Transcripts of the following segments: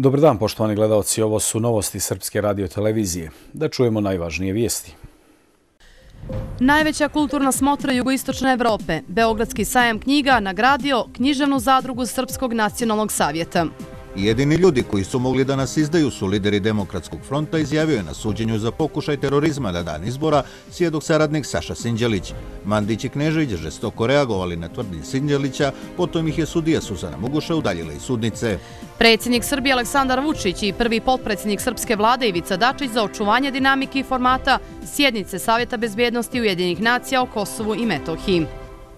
Dobar dan, poštovani gledalci. Ovo su novosti Srpske radio televizije. Da čujemo najvažnije vijesti. Najveća kulturna smotra jugoistočne Evrope, Beogradski sajam knjiga, nagradio književnu zadrugu Srpskog nacionalnog savjeta. Jedini ljudi koji su mogli da nas izdaju su lideri Demokratskog fronta, izjavio je na suđenju za pokušaj terorizma na dan izbora svjedok saradnik Saša Sinđelić. Mandić i Knežević žestoko reagovali na tvrdnje Sinđelića, potom ih je sudija Suzana Muguša udaljila iz sudnice. Predsjednik Srbije Aleksandar Vučić i prvi potpredsjednik Srpske vlade Ivica Dačić za očuvanje dinamike i formata sjednice Savjeta bezbjednosti Ujedinih nacija o Kosovu i Metohiji.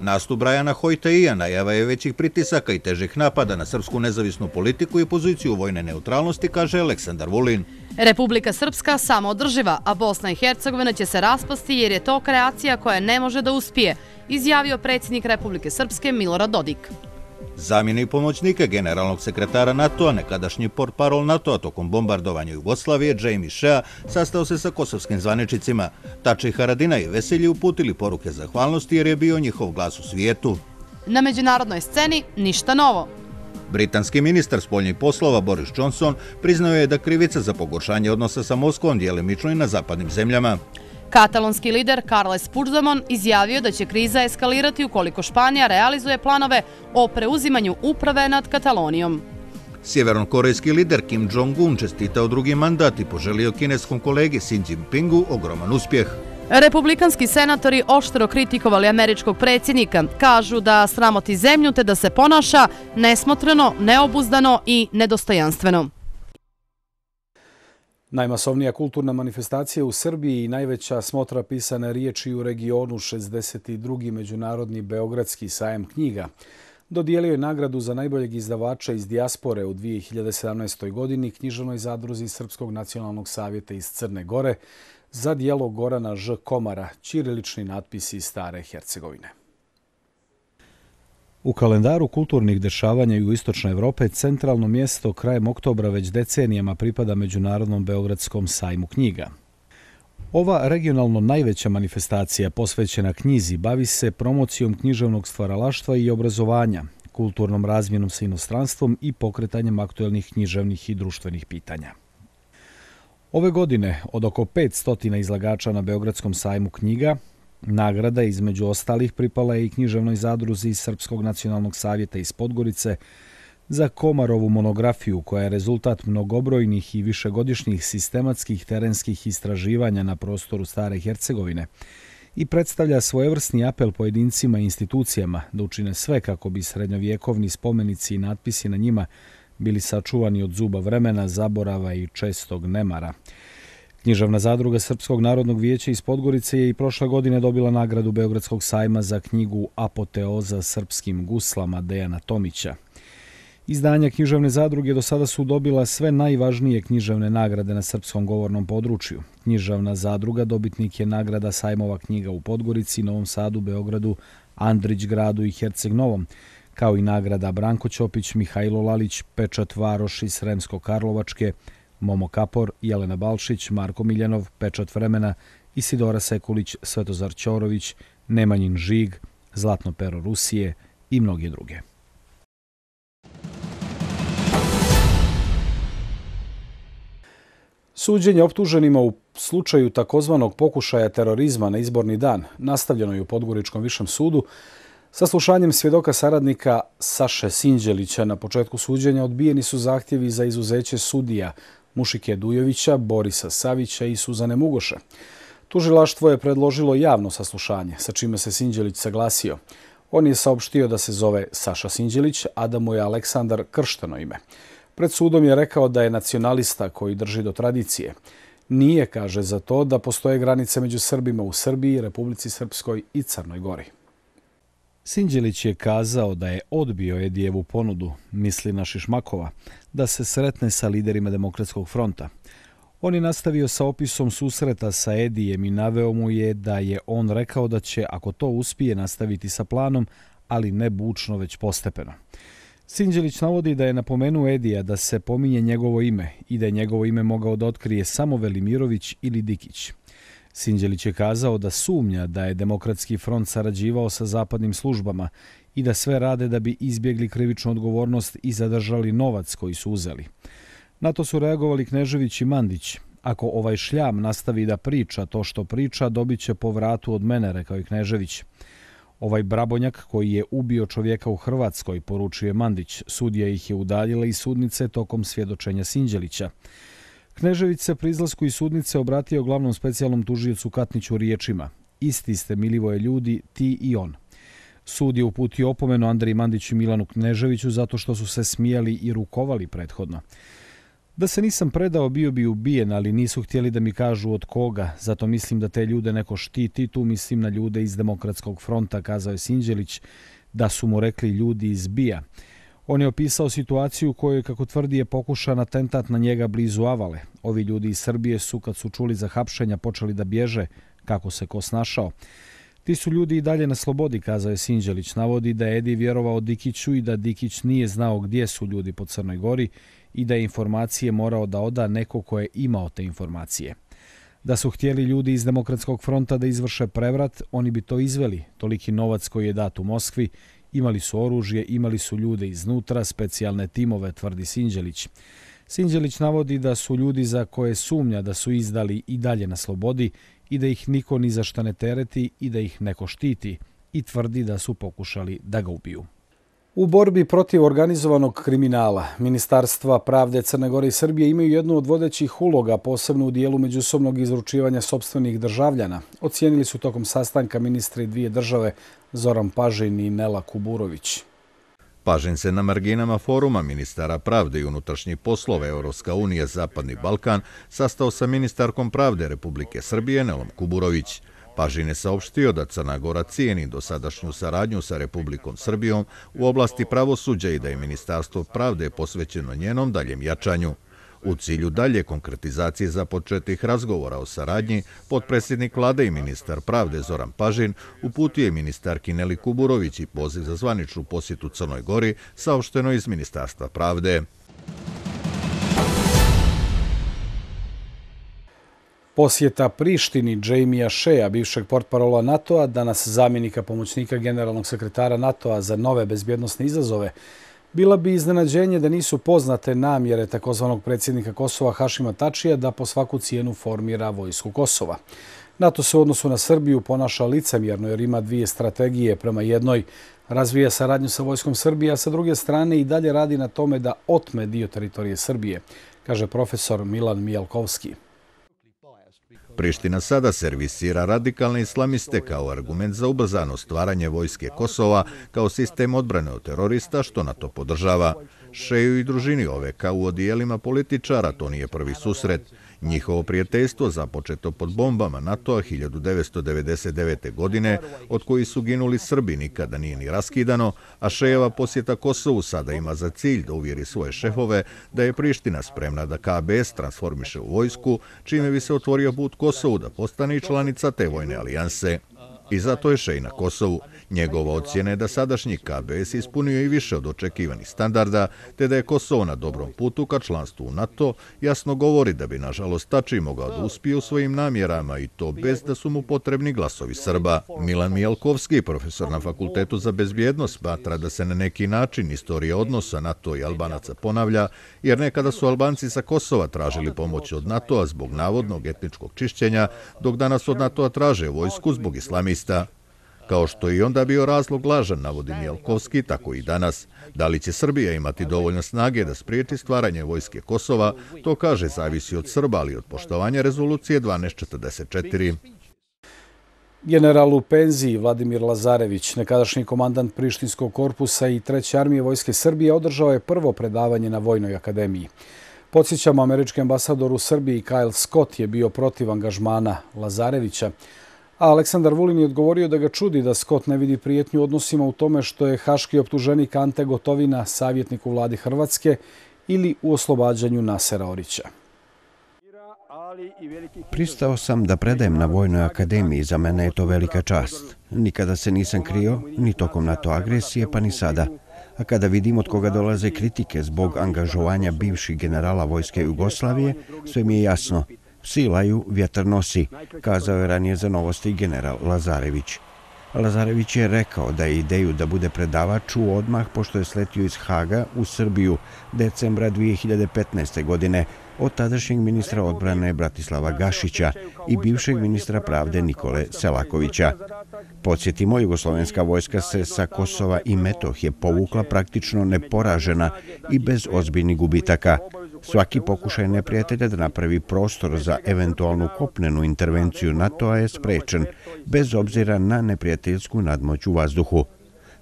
Nastup Brajana Hojta i Jana jeva je većih pritisaka i težih napada na srpsku nezavisnu politiku i poziciju vojne neutralnosti, kaže Aleksandar Vulin. Republika Srpska samodrživa, a Bosna i Hercegovina će se raspasti jer je to kreacija koja ne može da uspije, izjavio predsjednik Republike Srpske Milorad Dodik. Zamjeni pomoćnika generalnog sekretara NATO-a, nekadašnji port parol NATO-a tokom bombardovanja Jugoslavije, Jamie Shea, sastao se sa kosovskim zvaničicima. Tači Haradina i Veselji uputili poruke zahvalnosti jer je bio njihov glas u svijetu. Na međunarodnoj sceni ništa novo. Britanski ministar spoljnih poslova Boris Johnson priznao je da krivica za pogoršanje odnosa sa Moskvom dijele mično i na zapadnim zemljama. Katalonski lider Carles Puigdemont izjavio da će kriza eskalirati ukoliko Španija realizuje planove o preuzimanju uprave nad Katalonijom. Sjevernokorejski lider Kim Jong-un čestitao drugi mandat i poželio kineskom kolegi Xi Jinpingu ogroman uspjeh. Republikanski senatori oštro kritikovali američkog predsjednika. Kažu da sramoti zemlju te da se ponaša nesmotreno, neobuzdano i nedostojanstveno. Najmasovnija kulturna manifestacija u Srbiji i najveća smotra pisane riječi u regionu 62. Međunarodni Beogradski sajem knjiga dodijelio je nagradu za najboljeg izdavača iz Dijaspore u 2017. godini knjižanoj zadruzi Srpskog nacionalnog savjeta iz Crne Gore za dijelo Gorana Ž. Komara, čirilični natpisi Stare Hercegovine. U kalendaru kulturnih dešavanja u Istočnoj Evrope centralno mjesto krajem oktobra već decenijama pripada Međunarodnom Beogradskom sajmu knjiga. Ova regionalno najveća manifestacija posvećena knjizi bavi se promocijom književnog stvaralaštva i obrazovanja, kulturnom razmjenom sa inostranstvom i pokretanjem aktuelnih književnih i društvenih pitanja. Ove godine od oko 500 izlagača na Beogradskom sajmu knjiga Nagrada između ostalih pripala je i književnoj zadruzi Srpskog nacionalnog savjeta iz Podgorice za Komarovu monografiju koja je rezultat mnogobrojnih i višegodišnjih sistematskih terenskih istraživanja na prostoru Stare Hercegovine i predstavlja svojevrsni apel pojedincima i institucijama da učine sve kako bi srednjovjekovni spomenici i natpisi na njima bili sačuvani od zuba vremena, zaborava i čestog nemara. Književna zadruga Srpskog narodnog vijeća iz Podgorice je i prošle godine dobila nagradu Beogradskog sajma za knjigu Apoteoza srpskim guslama Dejana Tomića. Izdanja književne zadruge do sada su dobila sve najvažnije književne nagrade na srpskom govornom području. Književna zadruga dobitnik je nagrada sajmova knjiga u Podgorici, Novom Sadu, Beogradu, Andrić gradu i Herceg Novom, kao i nagrada Branko Ćopić, Mihajlo Lalić, Pečat Varoš i Sremsko-Karlovačke, Momo Kapor, Jelena Balšić, Marko Miljanov, Pečat Vremena, Isidora Sekulić, Svetozar Ćorović, Nemanjin Žig, Zlatno pero Rusije i mnoge druge. Suđenje optuženima u slučaju takozvanog pokušaja terorizma na izborni dan, nastavljeno je u Podgoričkom višem sudu, sa slušanjem svjedoka saradnika Saše Sinđelića na početku suđenja odbijeni su zahtjevi za izuzeće sudija Mušike Dujovića, Borisa Savića i Suzane Mugoša. Tužilaštvo je predložilo javno saslušanje, sa čime se Sinđelić saglasio. On je saopštio da se zove Saša Sinđelić, a da mu je Aleksandar Krštano ime. Pred sudom je rekao da je nacionalista koji drži do tradicije. Nije, kaže, za to da postoje granice među Srbima u Srbiji, Republici Srpskoj i Crnoj Gori. Sinđelić je kazao da je odbio Edijevu ponudu, misli na Šišmakova, da se sretne sa liderima Demokratskog fronta. On je nastavio sa opisom susreta sa Edijem i naveo mu je da je on rekao da će, ako to uspije, nastaviti sa planom, ali ne bučno, već postepeno. Sinđelić navodi da je napomenuo Edija da se pominje njegovo ime i da je njegovo ime mogao da otkrije samo Velimirović ili Dikić. Sinđelić je kazao da sumnja da je Demokratski front sarađivao sa zapadnim službama i da sve rade da bi izbjegli krivičnu odgovornost i zadržali novac koji su uzeli. Na to su reagovali Knežević i Mandić. Ako ovaj šljam nastavi da priča to što priča, dobit će povratu od mene, rekao je Knežević. Ovaj brabonjak koji je ubio čovjeka u Hrvatskoj, poručuje Mandić, sudija ih je udaljila iz sudnice tokom svjedočenja Sinđelića. Knežević se pri izlasku iz sudnice obratio glavnom specijalnom tužijecu Katniću riječima. Isti ste, milivoje ljudi, ti i on. Sud je uputio opomenu Andriji Mandiću i Milanu Kneževiću zato što su se smijali i rukovali prethodno. Da se nisam predao, bio bi ubijen, ali nisu htjeli da mi kažu od koga, zato mislim da te ljude neko štiti, tu mislim na ljude iz Demokratskog fronta, kazao je Sinđelić, da su mu rekli ljudi iz Bija. On je opisao situaciju u kojoj, kako tvrdi, je pokušan atentat na njega blizu Avale. Ovi ljudi iz Srbije su, kad su čuli za hapšenja, počeli da bježe, kako se ko snašao. Ti su ljudi i dalje na slobodi, kazao je Sinđelić. Navodi da Edi vjerovao Dikiću i da Dikić nije znao gdje su ljudi po Crnoj gori i da je informacije morao da oda neko ko je imao te informacije. Da su htjeli ljudi iz Demokratskog fronta da izvrše prevrat, oni bi to izveli, toliki novac koji je dat u Moskvi imali su oružje, imali su ljude iznutra, specijalne timove, tvrdi Sinđelić. Sinđelić navodi da su ljudi za koje sumnja da su izdali i dalje na slobodi i da ih niko ni za šta ne tereti i da ih neko štiti i tvrdi da su pokušali da ga ubiju. U borbi protiv organizovanog kriminala, Ministarstva pravde Crne Gore i Srbije imaju jednu od vodećih uloga, posebno u dijelu međusobnog izručivanja sobstvenih državljana. Ocijenili su tokom sastanka ministri dvije države Zoran Pažin i Nela Kuburović. Pažin se na marginama foruma ministara pravde i unutrašnjih poslova Evropska unija Zapadni Balkan sastao sa ministarkom pravde Republike Srbije Nelom Kuburović. Pažin je saopštio da Crna Gora cijeni do sadašnju saradnju sa Republikom Srbijom u oblasti pravosuđa i da je Ministarstvo pravde posvećeno njenom daljem jačanju. U cilju dalje konkretizacije za započetih razgovora o saradnji, potpredsjednik vlade i ministar pravde Zoran Pažin uputio je ministar Kineli Kuburović i poziv za zvaničnu posjetu Crnoj Gori saopšteno iz Ministarstva pravde. Posjeta Prištini Jamija Šeja, bivšeg portparola NATO-a, danas zamjenika pomoćnika generalnog sekretara NATO-a za nove bezbjednostne izazove, Bila bi iznenađenje da nisu poznate namjere takozvanog predsjednika Kosova Hašima Tačija da po svaku cijenu formira vojsku Kosova. NATO se u odnosu na Srbiju ponaša licemjerno jer ima dvije strategije prema jednoj. Razvija saradnju sa vojskom Srbije, a sa druge strane i dalje radi na tome da otme dio teritorije Srbije, kaže profesor Milan Mijalkovski. Priština sada servisira radikalne islamiste kao argument za ubrzano stvaranje vojske Kosova kao sistem odbrane od terorista što NATO podržava. Šeju i družini OVK u odijelima političara to nije prvi susret. Njihovo prijateljstvo započeto pod bombama NATO-a 1999. godine, od koji su ginuli Srbi, nikada nije ni raskidano, a Šejeva posjeta Kosovu sada ima za cilj da uvjeri svoje šefove da je Priština spremna da KBS transformiše u vojsku, čime bi se otvorio put Kosovu da postane i članica te vojne alijanse. I zato je i na Kosovu. Njegova ocjena je da sadašnji KBS ispunio i više od očekivanih standarda, te da je Kosovo na dobrom putu ka članstvu u NATO, jasno govori da bi, nažalost, Tači mogao da uspije u svojim namjerama i to bez da su mu potrebni glasovi Srba. Milan Mijalkovski, profesor na Fakultetu za bezbjednost, smatra da se na neki način istorija odnosa NATO i Albanaca ponavlja, jer nekada su Albanci sa Kosova tražili pomoć od NATO-a zbog navodnog etničkog čišćenja, dok danas od NATO-a traže vojsku zbog islamista terorista. Kao što i onda bio razlog lažan, navodi Mijalkovski, tako i danas. Da li će Srbija imati dovoljno snage da spriječi stvaranje vojske Kosova, to kaže zavisi od Srba, ali od poštovanja rezolucije 1244. General u penziji Vladimir Lazarević, nekadašnji komandant Prištinskog korpusa i Treće armije Vojske Srbije, održao je prvo predavanje na Vojnoj akademiji. Podsjećamo američki ambasador u Srbiji, Kyle Scott, je bio protiv angažmana Lazarevića a Aleksandar Vulin je odgovorio da ga čudi da Scott ne vidi prijetnju odnosima u tome što je haški optuženik Ante Gotovina savjetnik u vladi Hrvatske ili u oslobađanju Nasera Orića. Pristao sam da predajem na Vojnoj akademiji, za mene je to velika čast. Nikada se nisam krio, ni tokom NATO agresije, pa ni sada. A kada vidim od koga dolaze kritike zbog angažovanja bivših generala Vojske Jugoslavije, sve mi je jasno silaju vjetar nosi, kazao je ranije za novosti general Lazarević. Lazarević je rekao da je ideju da bude predavač u odmah pošto je sletio iz Haga u Srbiju decembra 2015. godine od tadašnjeg ministra odbrane Bratislava Gašića i bivšeg ministra pravde Nikole Selakovića. Podsjetimo, Jugoslovenska vojska se sa Kosova i Metohije povukla praktično neporažena i bez ozbiljnih gubitaka. Svaki pokušaj neprijatelja da napravi prostor za eventualnu kopnenu intervenciju NATO-a je sprečen, bez obzira na neprijateljsku nadmoć u vazduhu.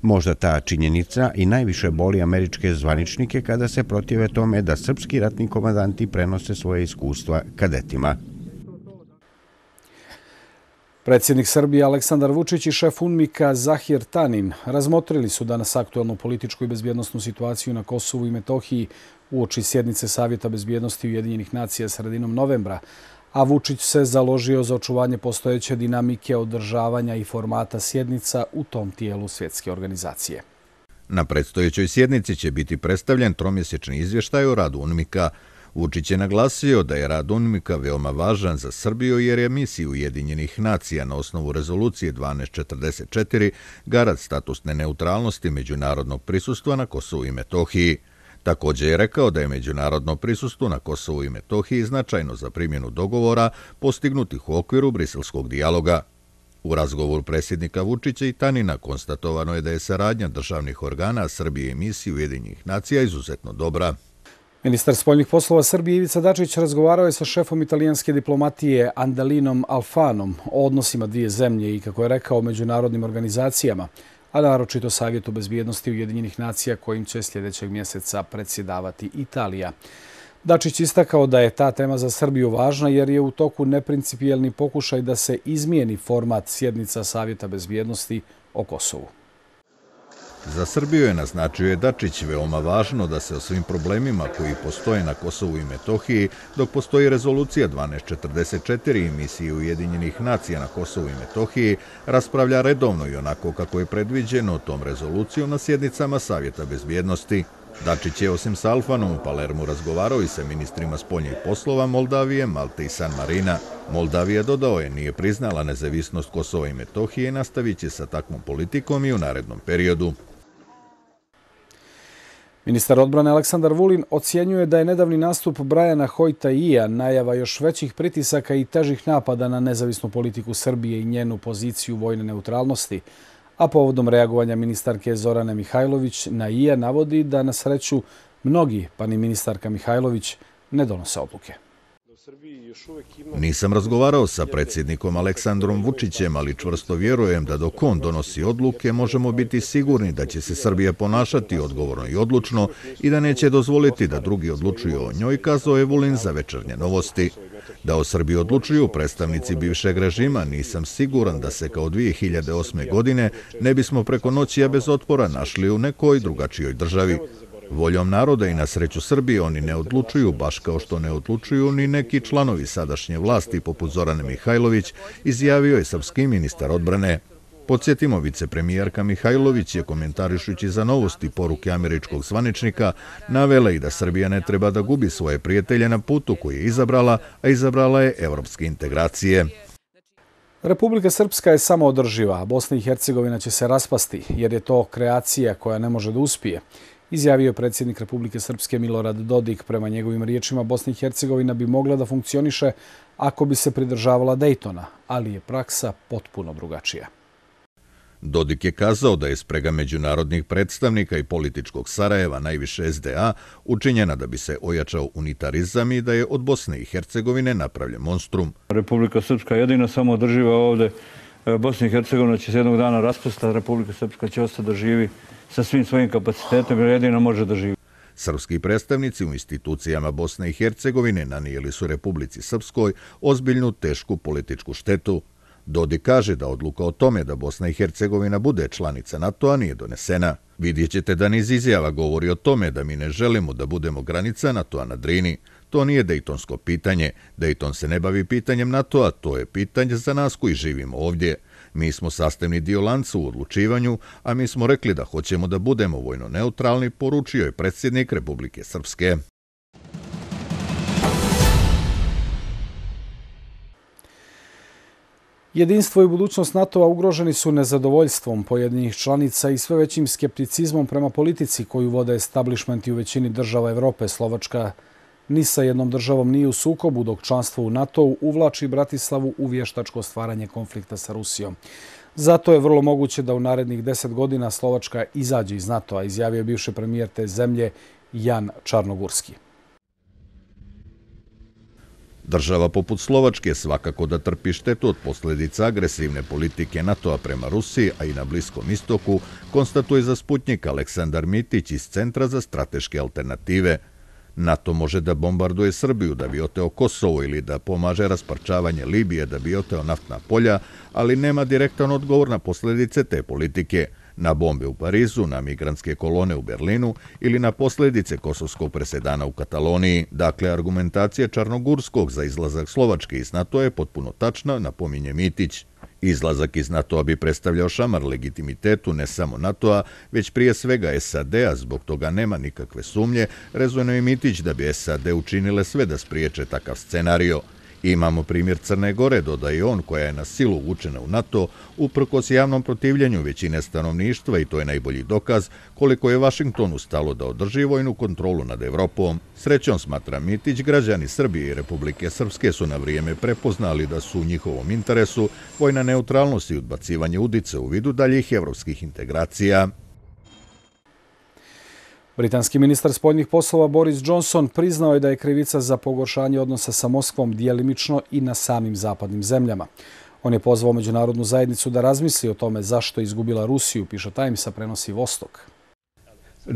Možda ta činjenica i najviše boli američke zvaničnike kada se protive tome da srpski ratni komandanti prenose svoje iskustva kadetima. Predsjednik Srbije Aleksandar Vučić i šef Unmika Zahir Tanin razmotrili su danas aktualnu političku i bezbjednostnu situaciju na Kosovu i Metohiji u oči sjednice Savjeta bezbjednosti Ujedinjenih nacija sredinom novembra, a Vučić se založio za očuvanje postojeće dinamike održavanja i formata sjednica u tom tijelu svjetske organizacije. Na predstojećoj sjednici će biti predstavljen tromjesečni izvještaj o radu Unmika Vučić je naglasio da je rad UNMIK-a veoma važan za Srbiju jer je misija Ujedinjenih nacija na osnovu rezolucije 1244 garad statusne neutralnosti međunarodnog prisustva na Kosovu i Metohiji. Također je rekao da je međunarodno prisustvo na Kosovu i Metohiji značajno za primjenu dogovora postignutih u okviru briselskog dijaloga. U razgovoru predsjednika Vučića i Tanina konstatovano je da je saradnja državnih organa Srbije i misije Ujedinjenih nacija izuzetno dobra. Ministar spoljnih poslova Srbije Ivica Dačić razgovarao je sa šefom italijanske diplomatije Andalinom Alfanom o odnosima dvije zemlje i, kako je rekao, međunarodnim organizacijama, a naročito Savjetu bezbijednosti Ujedinjenih nacija kojim će sljedećeg mjeseca predsjedavati Italija. Dačić istakao da je ta tema za Srbiju važna jer je u toku neprincipijelni pokušaj da se izmijeni format sjednica Savjeta bezbijednosti o Kosovu. Za Srbiju je naznačio je Dačić veoma važno da se o svim problemima koji postoje na Kosovu i Metohiji, dok postoji rezolucija 1244 i misije Ujedinjenih nacija na Kosovu i Metohiji, raspravlja redovno i onako kako je predviđeno tom rezolucijom na sjednicama Savjeta bezbjednosti. Dačić je osim Salfanom u Palermu razgovarao i sa ministrima spoljnih poslova Moldavije, Malte i San Marina. Moldavija dodao je, nije priznala nezavisnost Kosova i Metohije i nastavit će sa takvom politikom i u narednom periodu. Ministar odbrane Aleksandar Vulin ocjenjuje da je nedavni nastup Brajana Hojta Ija najava još većih pritisaka i težih napada na nezavisnu politiku Srbije i njenu poziciju vojne neutralnosti a povodom reagovanja ministarke Zorane Mihajlović na IA navodi da na sreću mnogi, pa ni ministarka Mihajlović, ne donose odluke. Nisam razgovarao sa predsjednikom Aleksandrom Vučićem, ali čvrsto vjerujem da dok on donosi odluke možemo biti sigurni da će se Srbija ponašati odgovorno i odlučno i da neće dozvoliti da drugi odlučuju o njoj, kazao je Vulin za večernje novosti. Da o Srbiji odlučuju predstavnici bivšeg režima, nisam siguran da se kao 2008. godine ne bismo preko noći bez otpora našli u nekoj drugačijoj državi. Voljom naroda i na sreću Srbije oni ne odlučuju, baš kao što ne odlučuju ni neki članovi sadašnje vlasti poput Zorane Mihajlović, izjavio je srpski ministar odbrane. Podsjetimo, vicepremijerka Mihajlović je komentarišući za novosti poruke američkog svaničnika navela i da Srbija ne treba da gubi svoje prijatelje na putu koji je izabrala, a izabrala je evropske integracije. Republika Srpska je samoodrživa, a Bosna i Hercegovina će se raspasti jer je to kreacija koja ne može da uspije. Izjavio je predsjednik Republike Srpske Milorad Dodik. Prema njegovim riječima, Bosna i Hercegovina bi mogla da funkcioniše ako bi se pridržavala Dejtona, ali je praksa potpuno drugačija. Dodik je kazao da je sprega međunarodnih predstavnika i političkog Sarajeva, najviše SDA, učinjena da bi se ojačao unitarizam i da je od Bosne i Hercegovine napravljen monstrum. Republika Srpska je jedina samo drživa ovde. E, Bosna i Hercegovina će se jednog dana raspustiti, Republika Srpska će ostati da živi sa svim svojim kapacitetom jer jedina može da živi. Srpski predstavnici u institucijama Bosne i Hercegovine nanijeli su Republici Srpskoj ozbiljnu tešku političku štetu. Dodi kaže da odluka o tome da Bosna i Hercegovina bude članica NATO-a nije donesena. Vidjet ćete da niz izjava govori o tome da mi ne želimo da budemo granica NATO-a na Drini. To nije Dejtonsko pitanje. Dejton se ne bavi pitanjem NATO-a, to je pitanje za nas koji živimo ovdje. Mi smo sastavni dio lanca u odlučivanju, a mi smo rekli da hoćemo da budemo vojno neutralni, poručio je predsjednik Republike Srpske. Jedinstvo i budućnost NATO-a ugroženi su nezadovoljstvom pojedinih članica i sve većim skepticizmom prema politici koju vode establishmenti u većini država Evrope, Slovačka. Ni sa jednom državom nije u sukobu dok članstvo u NATO-u uvlači Bratislavu u vještačko stvaranje konflikta sa Rusijom. Zato je vrlo moguće da u narednih deset godina Slovačka izađe iz NATO-a, izjavio bivše premijer te zemlje Jan Čarnogurski. Држава попут Словачки е свакако да трпи штету од последица агресивне политики НАТО према Руси, а и на Блиском Истоку, констатуе за спутник Александар Митич из Центра за стратешки алтернативе. НАТО може да бомбардуе Србију да би отео Косово или да помаже распарчавање Либије да би отео нафтна полја, али нема директен одговор на последиците политике. na bombe u Parizu, na migrantske kolone u Berlinu ili na posljedice kosovskog presedana u Kataloniji. Dakle, argumentacija Čarnogurskog za izlazak Slovačke iz NATO je potpuno tačna, napominje Mitić. Izlazak iz NATO bi predstavljao šamar legitimitetu ne samo NATO-a, već prije svega SAD-a, zbog toga nema nikakve sumnje, rezonuje Mitić da bi SAD učinile sve da spriječe takav scenario. Imamo primjer Crne Gore, doda i on, koja je na silu učena u NATO, uprkos javnom protivljenju većine stanovništva i to je najbolji dokaz koliko je Vašingtonu stalo da održi vojnu kontrolu nad Evropom. Srećom smatra Mitić, građani Srbije i Republike Srpske su na vrijeme prepoznali da su u njihovom interesu vojna neutralnost i odbacivanje udice u vidu daljih evropskih integracija. Britanski ministar spoljnih poslova Boris Johnson priznao je da je krivica za pogoršanje odnosa sa Moskvom dijelimično i na samim zapadnim zemljama. On je pozvao Međunarodnu zajednicu da razmisli o tome zašto je izgubila Rusiju, piše Times, Timesa, prenosi Vostok.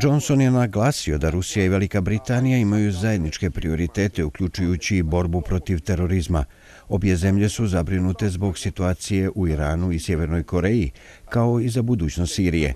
Johnson je naglasio da Rusija i Velika Britanija imaju zajedničke prioritete, uključujući i borbu protiv terorizma. Obje zemlje su zabrinute zbog situacije u Iranu i Sjevernoj Koreji, kao i za budućnost Sirije.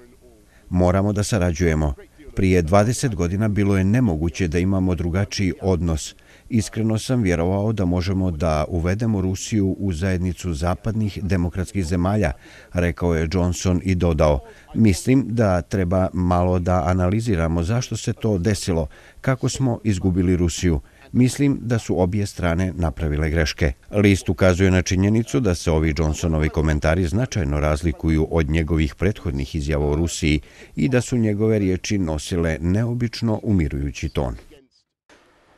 Moramo da sarađujemo. Prije 20 godina bilo je nemoguće da imamo drugačiji odnos. Iskreno sam vjerovao da možemo da uvedemo Rusiju u zajednicu zapadnih demokratskih zemalja, rekao je Johnson i dodao. Mislim da treba malo da analiziramo zašto se to desilo, kako smo izgubili Rusiju mislim da su obje strane napravile greške. List ukazuje na činjenicu da se ovi Johnsonovi komentari značajno razlikuju od njegovih prethodnih izjava o Rusiji i da su njegove riječi nosile neobično umirujući ton.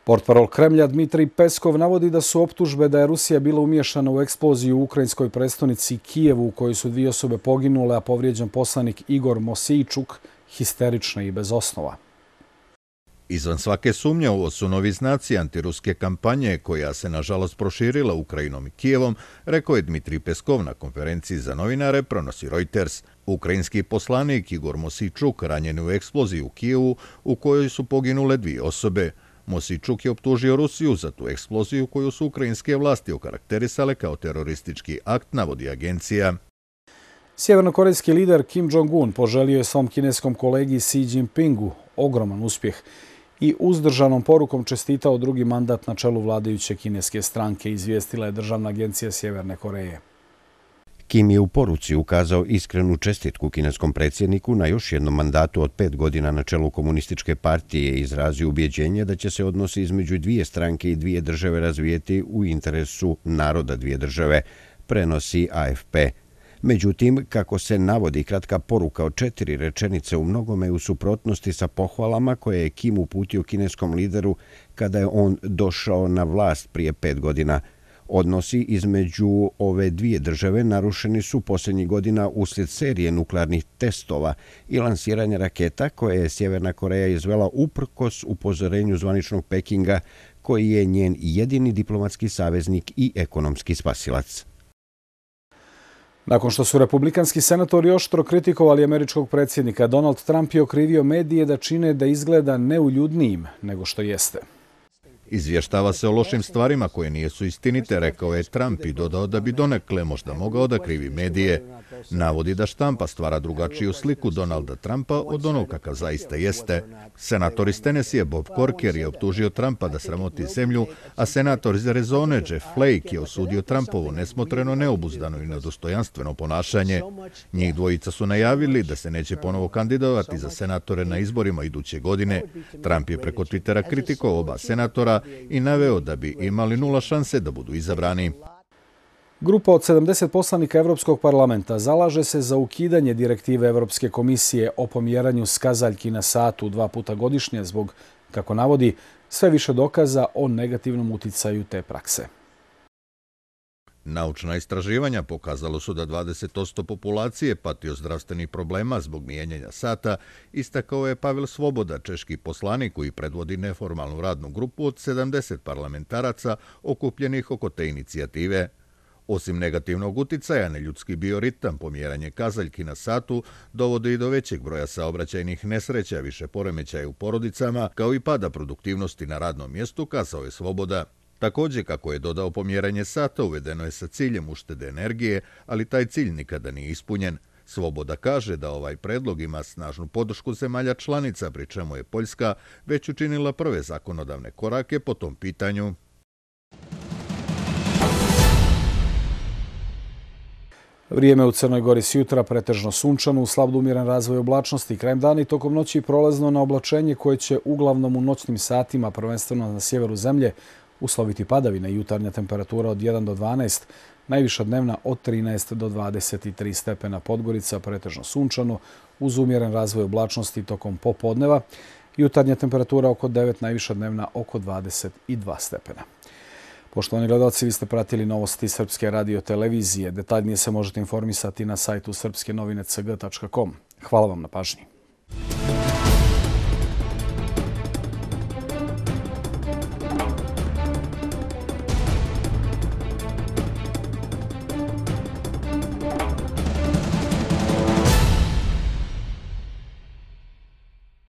Portparol Kremlja Dmitrij Peskov navodi da su optužbe da je Rusija bila umješana u eksploziju u ukrajinskoj predstavnici Kijevu u kojoj su dvije osobe poginule, a povrijeđen poslanik Igor Mosijčuk, histerična i bez osnova. Izvan svake sumnje ovo su novi znaci antiruske kampanje koja se nažalost proširila Ukrajinom i Kijevom, rekao je Dmitri Peskov na konferenciji za novinare pronosi Reuters. Ukrajinski poslanik Igor Mosičuk ranjen u eksploziji u Kijevu u kojoj su poginule dvije osobe. Mosičuk je optužio Rusiju za tu eksploziju koju su ukrajinske vlasti okarakterisale kao teroristički akt, navodi agencija. Sjevernokorejski lider Kim Jong-un poželio je svom kineskom kolegi Xi Jinpingu ogroman uspjeh i uzdržanom porukom čestitao drugi mandat na čelu vladajuće kineske stranke, izvijestila je Državna agencija Sjeverne Koreje. Kim je u poruci ukazao iskrenu čestitku kineskom predsjedniku na još jednom mandatu od pet godina na čelu komunističke partije i izrazi ubjeđenje da će se odnosi između dvije stranke i dvije države razvijeti u interesu naroda dvije države, prenosi AFP. Međutim, kako se navodi kratka poruka o četiri rečenice u mnogome u suprotnosti sa pohvalama koje je Kim uputio kineskom lideru kada je on došao na vlast prije pet godina. Odnosi između ove dvije države narušeni su posljednjih godina uslijed serije nuklearnih testova i lansiranja raketa koje je Sjeverna Koreja izvela uprkos upozorenju zvaničnog Pekinga koji je njen jedini diplomatski saveznik i ekonomski spasilac. Nakon što su republikanski senatori oštro kritikovali američkog predsjednika, Donald Trump je okrivio medije da čine da izgleda neuljudnijim nego što jeste. Izvještava se o lošim stvarima koje nijesu istinite, rekao je Trump i dodao da bi donekle možda mogao da krivi medije. Navodi da štampa stvara drugačiju sliku Donalda Trumpa od onog kakav zaista jeste. Senator iz Tennessee Bob Corker je optužio Trumpa da sramoti zemlju, a senator iz Arizona Jeff Flake je osudio Trumpovo nesmotreno, neobuzdano i nedostojanstveno ponašanje. Njih dvojica su najavili da se neće ponovo kandidovati za senatore na izborima iduće godine. Trump je preko Twittera kritikovao oba senatora i naveo da bi imali nula šanse da budu izabrani. Grupa od 70 poslanika Evropskog parlamenta zalaže se za ukidanje direktive Evropske komisije o pomjeranju skazaljki na satu dva puta godišnje zbog, kako navodi, sve više dokaza o negativnom uticaju te prakse. Naučna istraživanja pokazalo su da 20% populacije pati o zdravstvenih problema zbog mijenjanja sata, istakao je Pavel Svoboda, češki poslanik koji predvodi neformalnu radnu grupu od 70 parlamentaraca okupljenih oko te inicijative. Osim negativnog uticaja na ljudski bioritam, pomjeranje kazaljki na satu dovode i do većeg broja saobraćajnih nesreća, više poremećaja u porodicama, kao i pada produktivnosti na radnom mjestu, kazao je Svoboda. Također, kako je dodao pomjeranje sata, uvedeno je sa ciljem uštede energije, ali taj cilj nikada nije ispunjen. Svoboda kaže da ovaj predlog ima snažnu podršku zemalja članica, pri je Poljska već učinila prve zakonodavne korake po tom pitanju. Vrijeme u Crnoj Gori s jutra pretežno sunčano, u slabdu umjeren razvoj oblačnosti krajem dana i tokom noći prolazno na oblačenje koje će uglavnom u noćnim satima, prvenstveno na sjeveru zemlje, usloviti padavine, jutarnja temperatura od 1 do 12, najviša dnevna od 13 do 23 stepena Podgorica, pretežno sunčano, uz umjeren razvoj oblačnosti tokom popodneva, jutarnja temperatura oko 9, najviša dnevna oko 22 stepena. Poštovani gledalci, vi ste pratili novosti Srpske radio televizije. Detaljnije se možete informisati na sajtu srpskenovine.cg.com. Hvala vam na pažnji. Hvala.